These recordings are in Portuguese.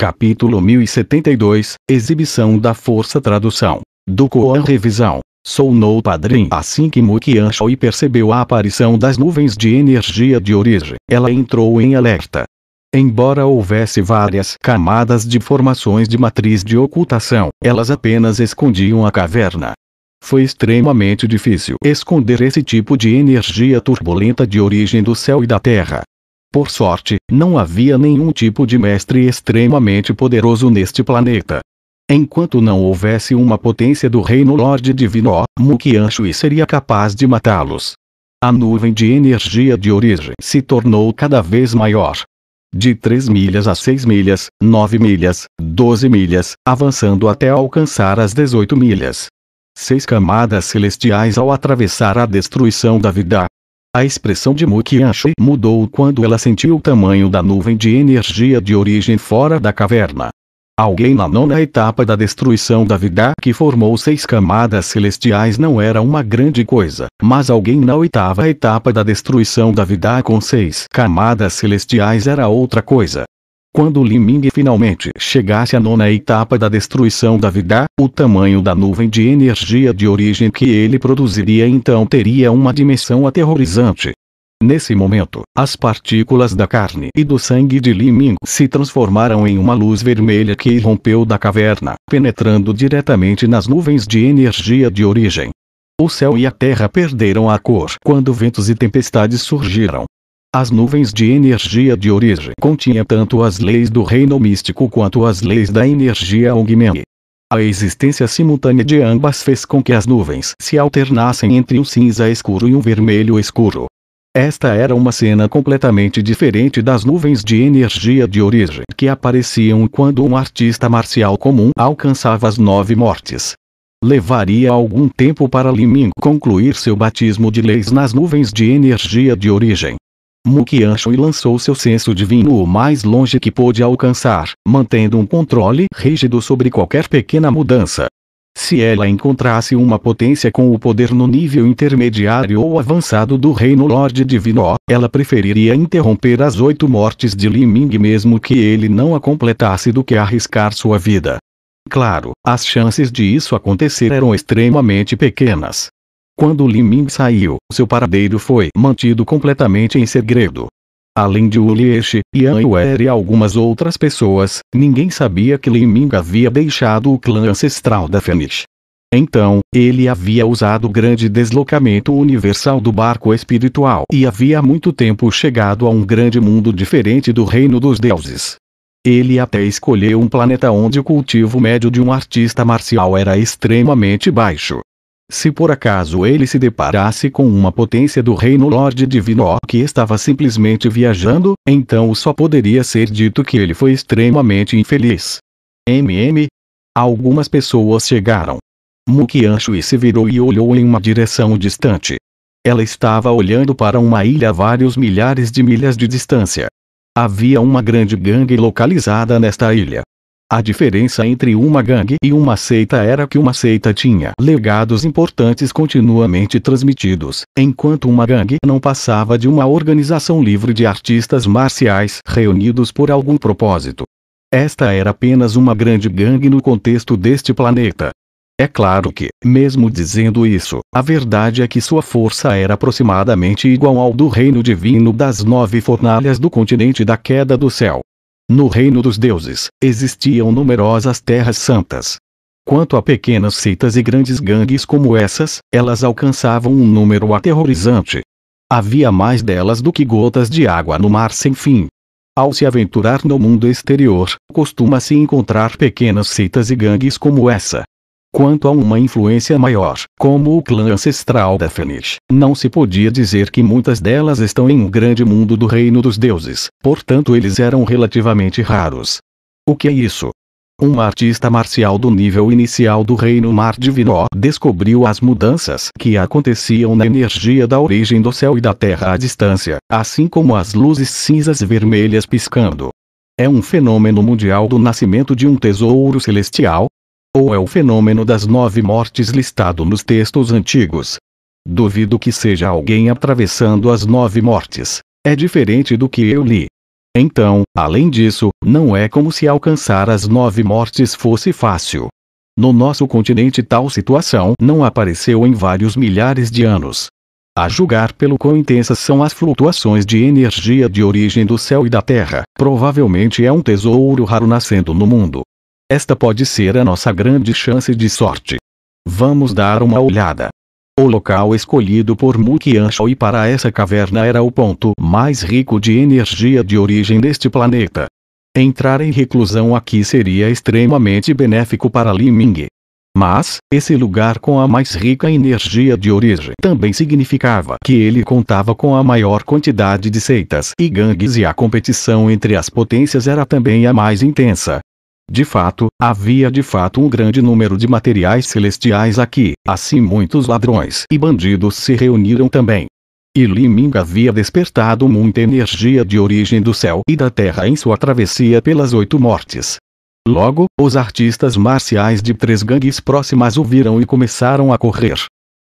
Capítulo 1072 Exibição da Força Tradução. Do Koan Revisão. Solnou Padrim assim que Mukian Shoi percebeu a aparição das nuvens de energia de origem. Ela entrou em alerta. Embora houvesse várias camadas de formações de matriz de ocultação, elas apenas escondiam a caverna. Foi extremamente difícil esconder esse tipo de energia turbulenta de origem do céu e da terra. Por sorte, não havia nenhum tipo de mestre extremamente poderoso neste planeta. Enquanto não houvesse uma potência do reino Lorde Divino, Mukianshui seria capaz de matá-los. A nuvem de energia de origem se tornou cada vez maior. De 3 milhas a 6 milhas, 9 milhas, 12 milhas, avançando até alcançar as 18 milhas. Seis camadas celestiais ao atravessar a destruição da vida, a expressão de Mukiashi mudou quando ela sentiu o tamanho da nuvem de energia de origem fora da caverna. Alguém na nona etapa da destruição da vida que formou seis camadas celestiais não era uma grande coisa, mas alguém na oitava etapa da destruição da vida com seis camadas celestiais era outra coisa. Quando Liming finalmente chegasse à nona etapa da destruição da vida, o tamanho da nuvem de energia de origem que ele produziria então teria uma dimensão aterrorizante. Nesse momento, as partículas da carne e do sangue de Li Ming se transformaram em uma luz vermelha que irrompeu da caverna, penetrando diretamente nas nuvens de energia de origem. O céu e a terra perderam a cor quando ventos e tempestades surgiram, as nuvens de energia de origem continha tanto as leis do reino místico quanto as leis da energia Ongmeng. A existência simultânea de ambas fez com que as nuvens se alternassem entre um cinza escuro e um vermelho escuro. Esta era uma cena completamente diferente das nuvens de energia de origem que apareciam quando um artista marcial comum alcançava as nove mortes. Levaria algum tempo para Liming concluir seu batismo de leis nas nuvens de energia de origem. Mukianshu lançou seu senso divino o mais longe que pôde alcançar, mantendo um controle rígido sobre qualquer pequena mudança. Se ela encontrasse uma potência com o poder no nível intermediário ou avançado do reino Lorde Divino, ela preferiria interromper as oito mortes de Li Ming mesmo que ele não a completasse do que arriscar sua vida. Claro, as chances de isso acontecer eram extremamente pequenas. Quando Liming Ming saiu, seu paradeiro foi mantido completamente em segredo. Além de Wu Yan Yuer e algumas outras pessoas, ninguém sabia que Liming Ming havia deixado o clã ancestral da Fênix. Então, ele havia usado o grande deslocamento universal do barco espiritual e havia há muito tempo chegado a um grande mundo diferente do reino dos deuses. Ele até escolheu um planeta onde o cultivo médio de um artista marcial era extremamente baixo. Se por acaso ele se deparasse com uma potência do reino Lorde Divino que estava simplesmente viajando, então só poderia ser dito que ele foi extremamente infeliz. MM? Algumas pessoas chegaram. Mukianchu se virou e olhou em uma direção distante. Ela estava olhando para uma ilha a vários milhares de milhas de distância. Havia uma grande gangue localizada nesta ilha. A diferença entre uma gangue e uma seita era que uma seita tinha legados importantes continuamente transmitidos, enquanto uma gangue não passava de uma organização livre de artistas marciais reunidos por algum propósito. Esta era apenas uma grande gangue no contexto deste planeta. É claro que, mesmo dizendo isso, a verdade é que sua força era aproximadamente igual ao do reino divino das nove fornalhas do continente da queda do céu. No reino dos deuses, existiam numerosas terras santas. Quanto a pequenas seitas e grandes gangues como essas, elas alcançavam um número aterrorizante. Havia mais delas do que gotas de água no mar sem fim. Ao se aventurar no mundo exterior, costuma-se encontrar pequenas seitas e gangues como essa, Quanto a uma influência maior, como o clã ancestral da Fenix, não se podia dizer que muitas delas estão em um grande mundo do reino dos deuses, portanto eles eram relativamente raros. O que é isso? Um artista marcial do nível inicial do reino Mar Divino descobriu as mudanças que aconteciam na energia da origem do céu e da terra à distância, assim como as luzes cinzas vermelhas piscando. É um fenômeno mundial do nascimento de um tesouro celestial, ou é o fenômeno das nove mortes listado nos textos antigos. Duvido que seja alguém atravessando as nove mortes. É diferente do que eu li. Então, além disso, não é como se alcançar as nove mortes fosse fácil. No nosso continente, tal situação não apareceu em vários milhares de anos. A julgar pelo quão intensas são as flutuações de energia de origem do céu e da terra, provavelmente é um tesouro raro nascendo no mundo. Esta pode ser a nossa grande chance de sorte. Vamos dar uma olhada. O local escolhido por Mukianshoi para essa caverna era o ponto mais rico de energia de origem deste planeta. Entrar em reclusão aqui seria extremamente benéfico para Li Ming. Mas, esse lugar com a mais rica energia de origem também significava que ele contava com a maior quantidade de seitas e gangues e a competição entre as potências era também a mais intensa. De fato, havia de fato um grande número de materiais celestiais aqui, assim muitos ladrões e bandidos se reuniram também. E Liming havia despertado muita energia de origem do céu e da terra em sua travessia pelas oito mortes. Logo, os artistas marciais de três gangues próximas o viram e começaram a correr.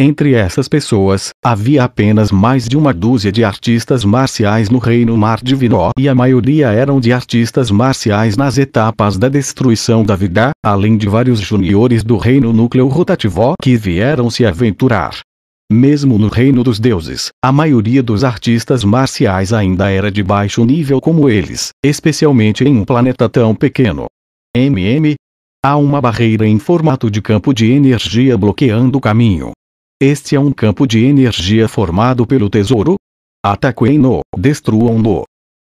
Entre essas pessoas, havia apenas mais de uma dúzia de artistas marciais no reino Mar Divinó e a maioria eram de artistas marciais nas etapas da destruição da vida, além de vários juniores do reino núcleo rotativo que vieram se aventurar. Mesmo no reino dos deuses, a maioria dos artistas marciais ainda era de baixo nível como eles, especialmente em um planeta tão pequeno. MM, Há uma barreira em formato de campo de energia bloqueando o caminho, este é um campo de energia formado pelo tesouro? Ataquem-no, destruam-no.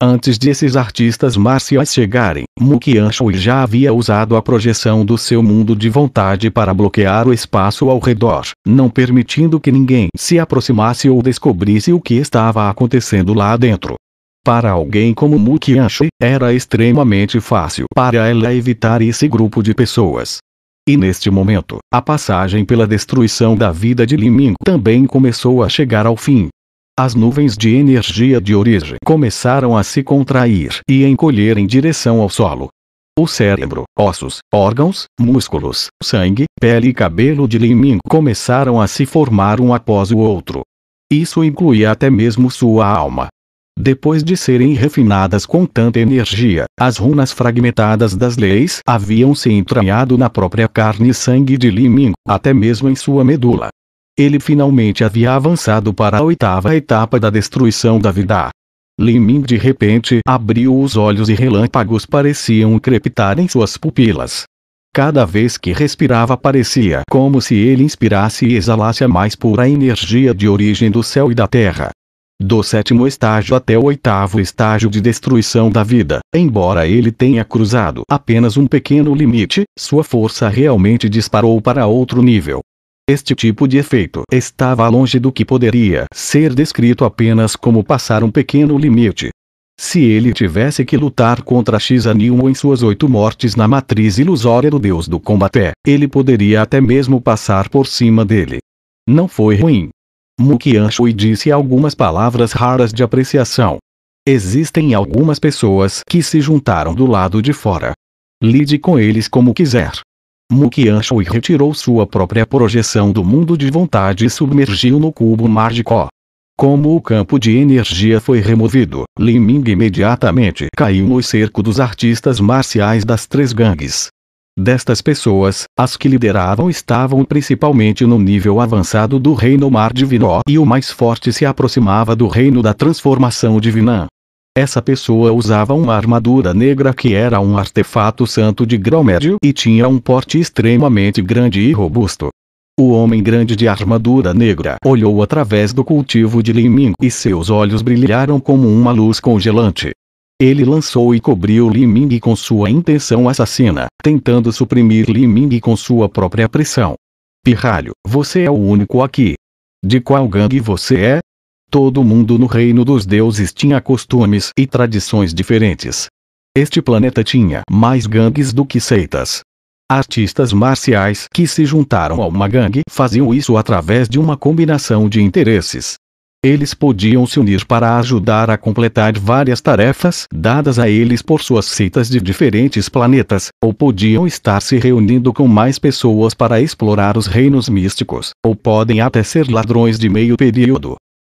Antes de esses artistas marciais chegarem, Mukian Shui já havia usado a projeção do seu mundo de vontade para bloquear o espaço ao redor, não permitindo que ninguém se aproximasse ou descobrisse o que estava acontecendo lá dentro. Para alguém como Mukian Shui, era extremamente fácil para ela evitar esse grupo de pessoas, e neste momento, a passagem pela destruição da vida de Liming também começou a chegar ao fim. As nuvens de energia de origem começaram a se contrair e encolher em direção ao solo. O cérebro, ossos, órgãos, músculos, sangue, pele e cabelo de Liming começaram a se formar um após o outro. Isso incluía até mesmo sua alma, depois de serem refinadas com tanta energia, as runas fragmentadas das leis haviam se entranhado na própria carne e sangue de Li Ming, até mesmo em sua medula. Ele finalmente havia avançado para a oitava etapa da destruição da vida. Li Ming de repente abriu os olhos e relâmpagos pareciam crepitar em suas pupilas. Cada vez que respirava parecia como se ele inspirasse e exalasse a mais pura energia de origem do céu e da terra do sétimo estágio até o oitavo estágio de destruição da vida. Embora ele tenha cruzado apenas um pequeno limite, sua força realmente disparou para outro nível. Este tipo de efeito estava longe do que poderia ser descrito apenas como passar um pequeno limite. Se ele tivesse que lutar contra x em suas oito mortes na matriz ilusória do deus do combate, ele poderia até mesmo passar por cima dele. Não foi ruim, Shui disse algumas palavras raras de apreciação. Existem algumas pessoas que se juntaram do lado de fora. Lide com eles como quiser. Shui retirou sua própria projeção do mundo de vontade e submergiu no cubo mágico. Como o campo de energia foi removido, Liming imediatamente caiu no cerco dos artistas marciais das três gangues, Destas pessoas, as que lideravam estavam principalmente no nível avançado do reino mar divino e o mais forte se aproximava do reino da transformação divina. Essa pessoa usava uma armadura negra que era um artefato santo de grau médio e tinha um porte extremamente grande e robusto. O homem grande de armadura negra olhou através do cultivo de Liming e seus olhos brilharam como uma luz congelante. Ele lançou e cobriu Li Ming com sua intenção assassina, tentando suprimir Li Ming com sua própria pressão. Pirralho, você é o único aqui. De qual gangue você é? Todo mundo no reino dos deuses tinha costumes e tradições diferentes. Este planeta tinha mais gangues do que seitas. Artistas marciais que se juntaram a uma gangue faziam isso através de uma combinação de interesses eles podiam se unir para ajudar a completar várias tarefas dadas a eles por suas seitas de diferentes planetas, ou podiam estar se reunindo com mais pessoas para explorar os reinos místicos, ou podem até ser ladrões de meio período.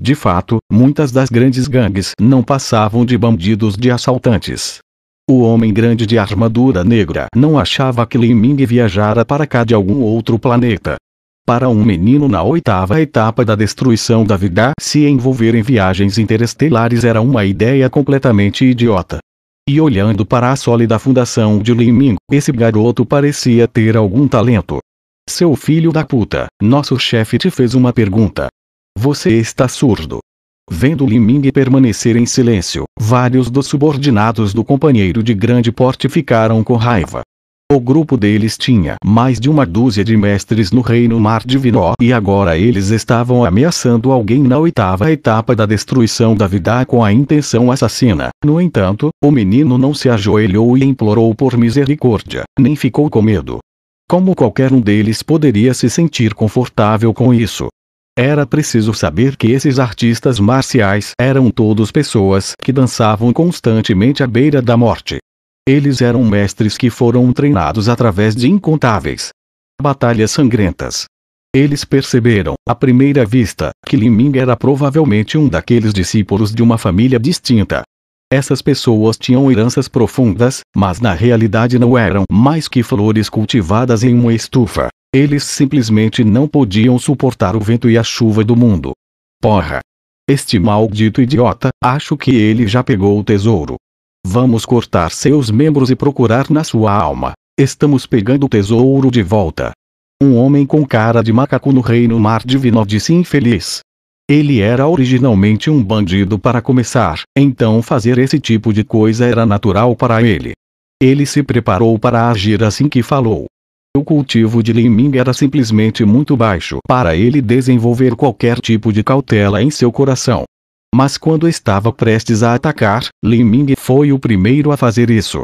De fato, muitas das grandes gangues não passavam de bandidos de assaltantes. O homem grande de armadura negra não achava que Liming viajara para cá de algum outro planeta, para um menino na oitava etapa da destruição da vida, se envolver em viagens interestelares era uma ideia completamente idiota. E olhando para a sólida fundação de Liming, esse garoto parecia ter algum talento. Seu filho da puta, nosso chefe te fez uma pergunta. Você está surdo. Vendo Liming permanecer em silêncio, vários dos subordinados do companheiro de grande porte ficaram com raiva. O grupo deles tinha mais de uma dúzia de mestres no reino Mar divino e agora eles estavam ameaçando alguém na oitava etapa da destruição da vida com a intenção assassina. No entanto, o menino não se ajoelhou e implorou por misericórdia, nem ficou com medo. Como qualquer um deles poderia se sentir confortável com isso? Era preciso saber que esses artistas marciais eram todos pessoas que dançavam constantemente à beira da morte. Eles eram mestres que foram treinados através de incontáveis batalhas sangrentas. Eles perceberam, à primeira vista, que Liming Ming era provavelmente um daqueles discípulos de uma família distinta. Essas pessoas tinham heranças profundas, mas na realidade não eram mais que flores cultivadas em uma estufa. Eles simplesmente não podiam suportar o vento e a chuva do mundo. Porra! Este maldito idiota, acho que ele já pegou o tesouro. Vamos cortar seus membros e procurar na sua alma. Estamos pegando o tesouro de volta. Um homem com cara de macaco no reino mar divino disse infeliz. Ele era originalmente um bandido para começar, então fazer esse tipo de coisa era natural para ele. Ele se preparou para agir assim que falou. O cultivo de Liming era simplesmente muito baixo para ele desenvolver qualquer tipo de cautela em seu coração. Mas quando estava prestes a atacar, Lin Ming foi o primeiro a fazer isso.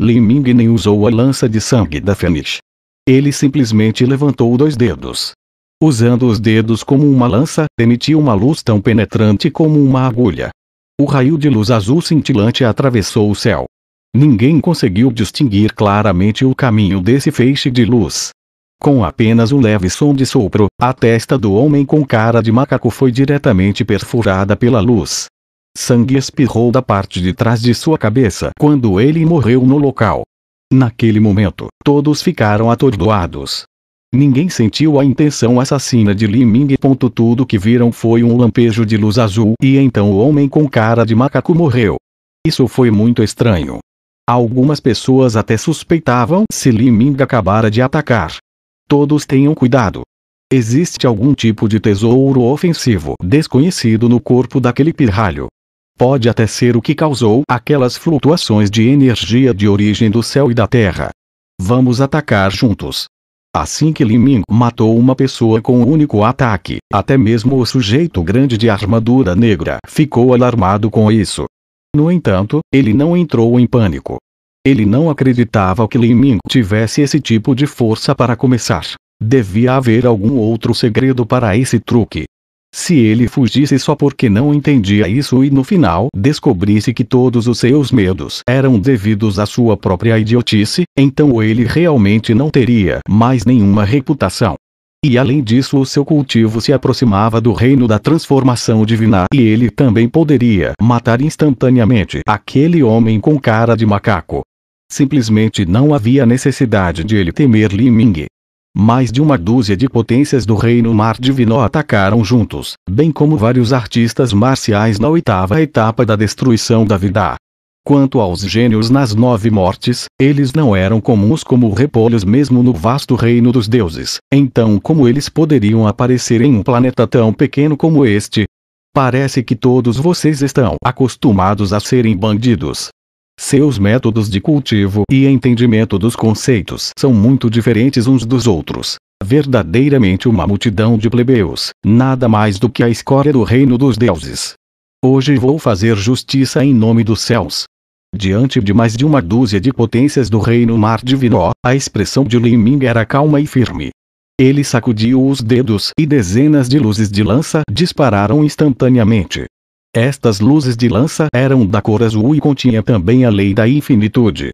Lin Ming nem usou a lança de sangue da Fênix. Ele simplesmente levantou dois dedos. Usando os dedos como uma lança, emitiu uma luz tão penetrante como uma agulha. O raio de luz azul cintilante atravessou o céu. Ninguém conseguiu distinguir claramente o caminho desse feixe de luz, com apenas um leve som de sopro, a testa do homem com cara de macaco foi diretamente perfurada pela luz. Sangue espirrou da parte de trás de sua cabeça quando ele morreu no local. Naquele momento, todos ficaram atordoados. Ninguém sentiu a intenção assassina de Li Ming. Tudo que viram foi um lampejo de luz azul e então o homem com cara de macaco morreu. Isso foi muito estranho. Algumas pessoas até suspeitavam se Li Ming acabara de atacar, Todos tenham cuidado. Existe algum tipo de tesouro ofensivo desconhecido no corpo daquele pirralho. Pode até ser o que causou aquelas flutuações de energia de origem do céu e da terra. Vamos atacar juntos. Assim que Liming matou uma pessoa com um único ataque, até mesmo o sujeito grande de armadura negra ficou alarmado com isso. No entanto, ele não entrou em pânico. Ele não acreditava que Lin Ming tivesse esse tipo de força para começar. Devia haver algum outro segredo para esse truque. Se ele fugisse só porque não entendia isso e no final descobrisse que todos os seus medos eram devidos à sua própria idiotice, então ele realmente não teria mais nenhuma reputação. E além disso, o seu cultivo se aproximava do reino da transformação divina e ele também poderia matar instantaneamente aquele homem com cara de macaco. Simplesmente não havia necessidade de ele temer Li Ming. Mais de uma dúzia de potências do reino Mar Divino atacaram juntos, bem como vários artistas marciais na oitava etapa da destruição da vida. Quanto aos gênios nas nove mortes, eles não eram comuns como repolhos mesmo no vasto reino dos deuses, então como eles poderiam aparecer em um planeta tão pequeno como este? Parece que todos vocês estão acostumados a serem bandidos, seus métodos de cultivo e entendimento dos conceitos são muito diferentes uns dos outros. Verdadeiramente uma multidão de plebeus, nada mais do que a escória do reino dos deuses. Hoje vou fazer justiça em nome dos céus. Diante de mais de uma dúzia de potências do reino mar divino, a expressão de Lin Ming era calma e firme. Ele sacudiu os dedos e dezenas de luzes de lança dispararam instantaneamente. Estas luzes de lança eram da cor azul e continha também a lei da infinitude.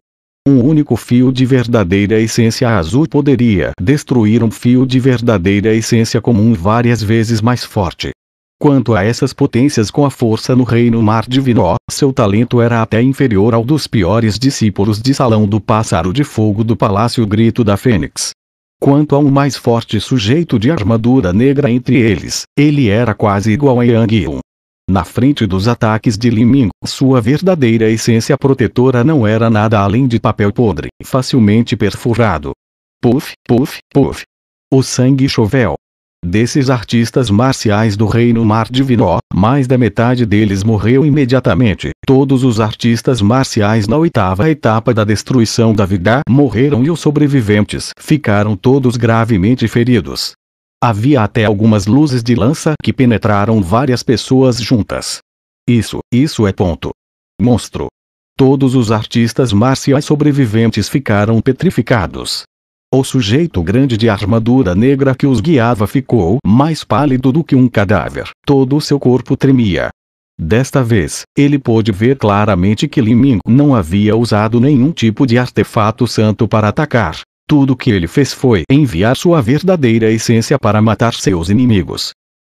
Um único fio de verdadeira essência azul poderia destruir um fio de verdadeira essência comum várias vezes mais forte. Quanto a essas potências com a força no reino mar divino, seu talento era até inferior ao dos piores discípulos de Salão do Pássaro de Fogo do Palácio Grito da Fênix. Quanto a um mais forte sujeito de armadura negra entre eles, ele era quase igual a Yang Yun na frente dos ataques de Liming, sua verdadeira essência protetora não era nada além de papel podre, facilmente perfurado. Puf, puf, puf. O sangue choveu. Desses artistas marciais do reino Mar de Vinó, mais da metade deles morreu imediatamente. Todos os artistas marciais na oitava etapa da destruição da vida morreram e os sobreviventes ficaram todos gravemente feridos. Havia até algumas luzes de lança que penetraram várias pessoas juntas. Isso, isso é ponto. Monstro. Todos os artistas marciais sobreviventes ficaram petrificados. O sujeito grande de armadura negra que os guiava ficou mais pálido do que um cadáver, todo o seu corpo tremia. Desta vez, ele pôde ver claramente que Liming não havia usado nenhum tipo de artefato santo para atacar, tudo o que ele fez foi enviar sua verdadeira essência para matar seus inimigos.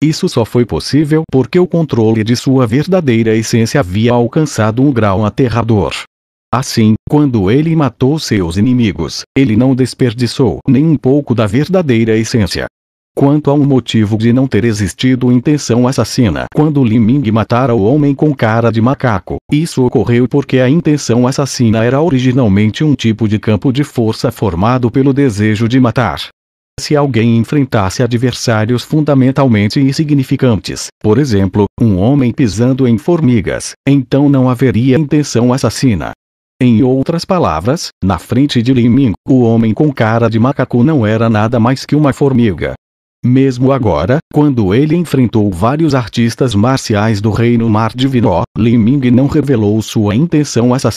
Isso só foi possível porque o controle de sua verdadeira essência havia alcançado um grau aterrador. Assim, quando ele matou seus inimigos, ele não desperdiçou nem um pouco da verdadeira essência quanto ao motivo de não ter existido intenção assassina. Quando Li Ming matara o homem com cara de macaco, isso ocorreu porque a intenção assassina era originalmente um tipo de campo de força formado pelo desejo de matar. Se alguém enfrentasse adversários fundamentalmente insignificantes, por exemplo, um homem pisando em formigas, então não haveria intenção assassina. Em outras palavras, na frente de Li Ming, o homem com cara de macaco não era nada mais que uma formiga. Mesmo agora, quando ele enfrentou vários artistas marciais do reino Mar de Vinó, Li Ming não revelou sua intenção assassina